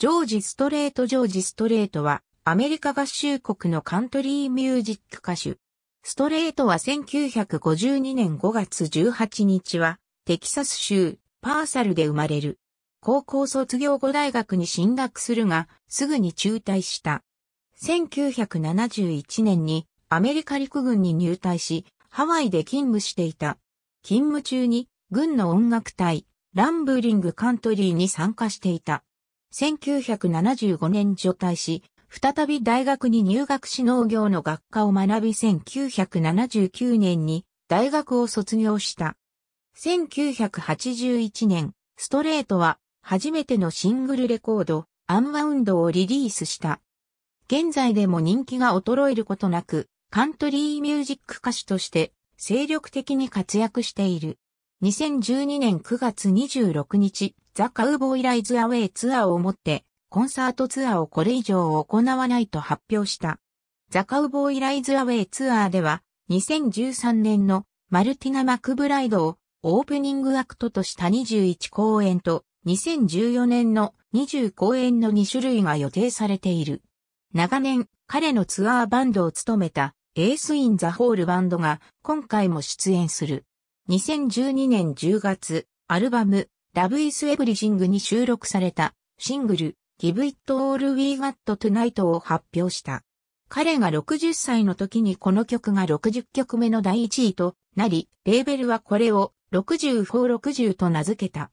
ジョージ・ストレート・ジョージ・ストレートは、アメリカ合衆国のカントリーミュージック歌手。ストレートは1952年5月18日は、テキサス州、パーサルで生まれる。高校卒業後大学に進学するが、すぐに中退した。1971年に、アメリカ陸軍に入隊し、ハワイで勤務していた。勤務中に、軍の音楽隊、ランブリングカントリーに参加していた。1975年除退し、再び大学に入学し農業の学科を学び1979年に大学を卒業した。1981年、ストレートは初めてのシングルレコード、アンワウンドをリリースした。現在でも人気が衰えることなく、カントリーミュージック歌手として精力的に活躍している。2012年9月26日、ザ・カウボーイ・ライズ・アウェイツアーをもって、コンサートツアーをこれ以上行わないと発表した。ザ・カウボーイ・ライズ・アウェイツアーでは、2013年のマルティナ・マクブライドをオープニングアクトとした21公演と、2014年の20公演の2種類が予定されている。長年、彼のツアーバンドを務めた、エース・イン・ザ・ホールバンドが今回も出演する。2012年10月、アルバム、ラブイスエブリ v ングに収録されたシングル Give It All We Got Tonight を発表した。彼が60歳の時にこの曲が60曲目の第1位となり、レーベルはこれを6ー6 0と名付けた。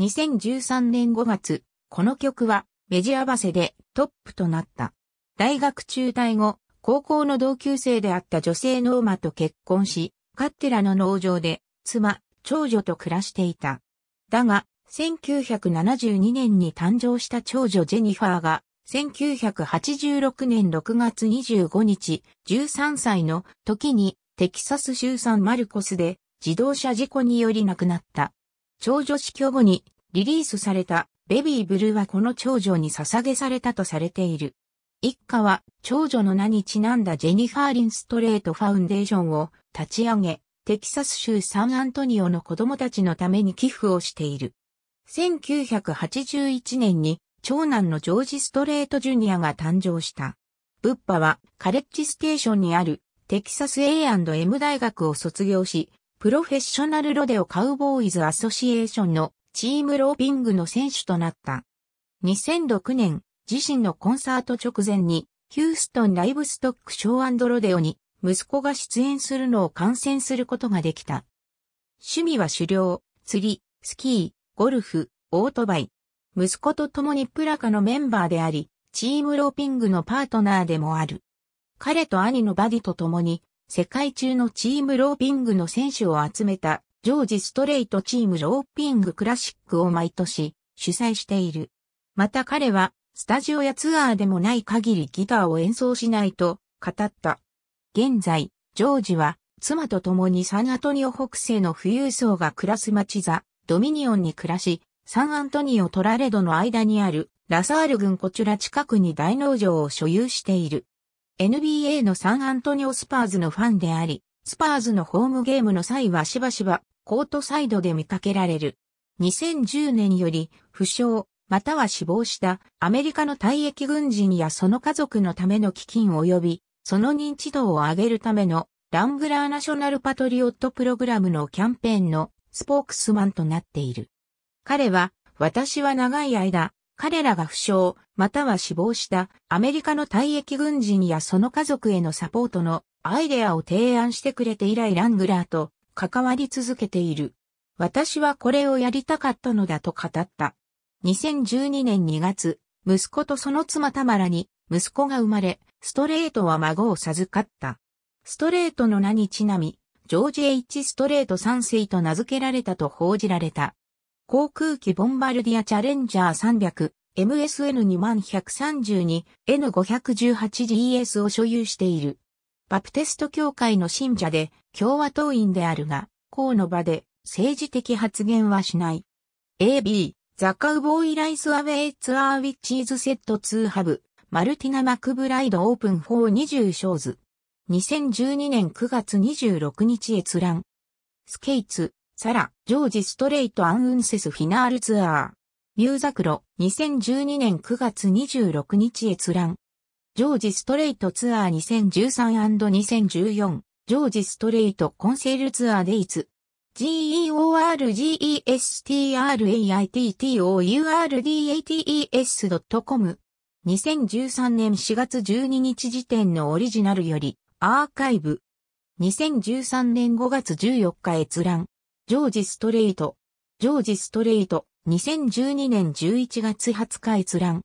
2013年5月、この曲はメジ合わせでトップとなった。大学中退後、高校の同級生であった女性のマと結婚し、カッテラの農場で妻、長女と暮らしていた。だが、1972年に誕生した長女ジェニファーが、1986年6月25日、13歳の時にテキサス州産マルコスで自動車事故により亡くなった。長女死去後にリリースされたベビーブルーはこの長女に捧げされたとされている。一家は長女の名にちなんだジェニファーリンストレートファウンデーションを立ち上げ、テキサス州サンアントニオの子供たちのために寄付をしている。1981年に長男のジョージ・ストレート・ジュニアが誕生した。ブッパはカレッジステーションにあるテキサス A&M 大学を卒業し、プロフェッショナルロデオカウボーイズアソシエーションのチームローピングの選手となった。2006年、自身のコンサート直前に、ヒューストンライブストックショーロデオに息子が出演するのを観戦することができた。趣味は狩猟、釣り、スキー、ゴルフ、オートバイ。息子と共にプラカのメンバーであり、チームローピングのパートナーでもある。彼と兄のバディと共に、世界中のチームローピングの選手を集めた、ジョージ・ストレイトチームローピングクラシックを毎年、主催している。また彼は、スタジオやツアーでもない限りギターを演奏しないと、語った。現在、ジョージは、妻と共にサンアトニオ北西の富裕層が暮らす町ザ・ドミニオンに暮らし、サンアントニオ・トラレドの間にあるラサール郡コチュラ近くに大農場を所有している。NBA のサンアントニオ・スパーズのファンであり、スパーズのホームゲームの際はしばしばコートサイドで見かけられる。2010年より負傷または死亡したアメリカの退役軍人やその家族のための基金及びその認知度を上げるためのラングラーナショナルパトリオットプログラムのキャンペーンのスポークスマンとなっている。彼は、私は長い間、彼らが負傷、または死亡したアメリカの退役軍人やその家族へのサポートのアイデアを提案してくれて以来ラングラーと関わり続けている。私はこれをやりたかったのだと語った。2012年2月、息子とその妻タマラに息子が生まれ、ストレートは孫を授かった。ストレートの名にちなみ、ジョージ・ H・ ストレート3世と名付けられたと報じられた。航空機ボンバルディアチャレンジャー300、MSN2132、N518GS を所有している。バプテスト教会の信者で共和党員であるが、公の場で政治的発言はしない。AB、ザカウボーイライスアウェイツアーウィッチーズセットツーハブ、マルティナ・マクブライド・オープン・フォー20ショーズ。2012年9月26日閲覧。スケイツ、サラ、ジョージ・ストレイト・アン・ウンセス・フィナールツアー。ミューザクロ、2012年9月26日閲覧。ジョージ・ストレイトツアー 2013&2014、ジョージ・ストレイトコンセールツアーデイツ。g e o r g e s t r a i t t o u r d a t e s c o m 2013年4月12日時点のオリジナルより、アーカイブ。2013年5月14日閲覧。ジョージ・ストレイト。ジョージ・ストレイト。2012年11月20日閲覧。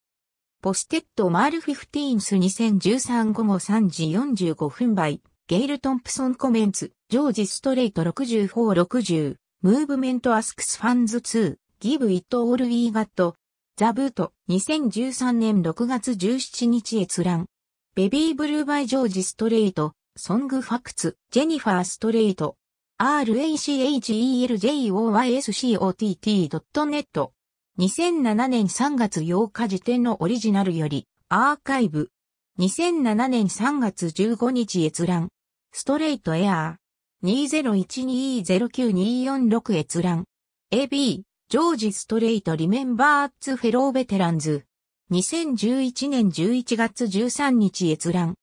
ポステッド・マール・フィフティーンス2013午後3時45分倍。ゲイル・トンプソン・コメンツ。ジョージ・ストレイト6460。ムーブメント・アスクス・ファンズ2。ギブ・イット・オール・ウィー・ガット。ザ・ブート、2013年6月17日閲覧。ベビーブルーバイジョージ・ストレイト、ソングファクツ、ジェニファー・ストレイト。racheljoscott.net y 2007年3月8日時点のオリジナルよりアーカイブ2007年3月15日閲覧ストレイトエアー20120924 6閲覧 AB ジョージ・ストレイト・リメンバー・ツ・フェロー・ベテランズ。2011年11月13日閲覧。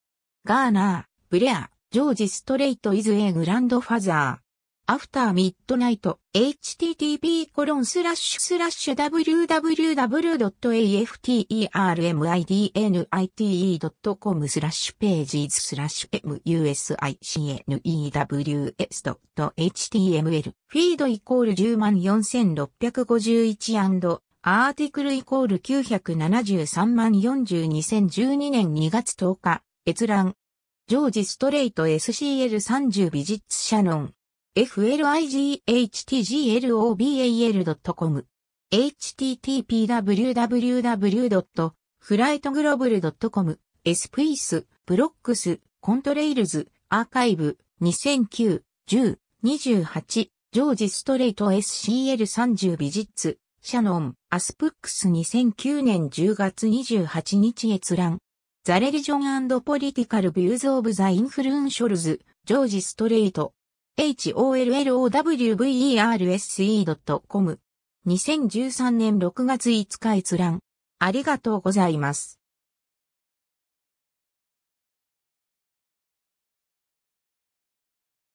ガーナー、ブレア、ジョージ・ストレイト・イズ・エ・グランドファザー。アフターミッドナイト http コロンスラッシュスラッシュ w w w a f t e r m i d n i t e c o m スラッシュページーズスラッシュ m u s i c n e w s h t m l フィードイコール 104,651& アーティクルイコール973万4 2 0 1 2年2月10日閲覧ジョージストレイト SCL30 美術シャノン flighttglobal.com http://www.flightglobal.com s p イス、ブロックス、コントレイルズ、アーカイブ、2009、10、28、ジョージストレート SCL30 ビジッツ、シャノン、アスプックス2009年10月28日閲覧。ザレリジョンポリティカルビューズオブザインフルンショルズ、ジョージストレート。hollowerse.com。2013年6月5日閲覧。ありがとうございます。